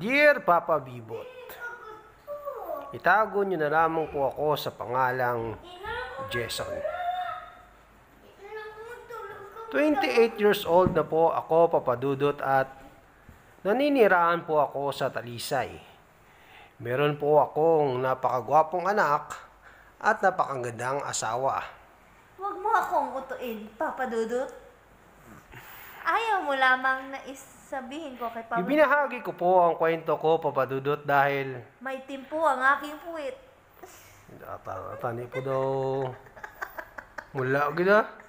Dear Papa Bibot, itago niyo na lamang po ako sa pangalang Jason. 28 years old na po ako, papadudot at naninirahan po ako sa Talisay. Meron po akong napakagwapong anak at napakagandang asawa. Huwag mo akong utuin, papadudot gusto mo lamang na isabihin ko kay Pablo? Ibinahagi ko po ang kwento ko, papadudot, dahil... May timpo ang aking puwit. Ata, tani po daw. Mula, gina.